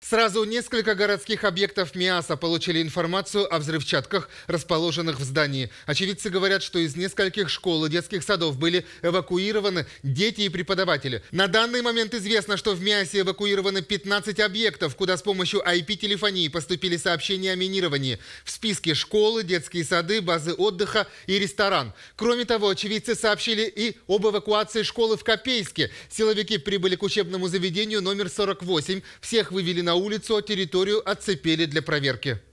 Сразу несколько городских объектов МИАСа получили информацию о взрывчатках, расположенных в здании. Очевидцы говорят, что из нескольких школ и детских садов были эвакуированы дети и преподаватели. На данный момент известно, что в МИАСе эвакуированы 15 объектов, куда с помощью IP-телефонии поступили сообщения о минировании. В списке школы, детские сады, базы отдыха и ресторан. Кроме того, очевидцы сообщили и об эвакуации школы в Копейске. Силовики прибыли к учебному заведению номер 48. Всех вывели на улицу, а территорию отцепили для проверки.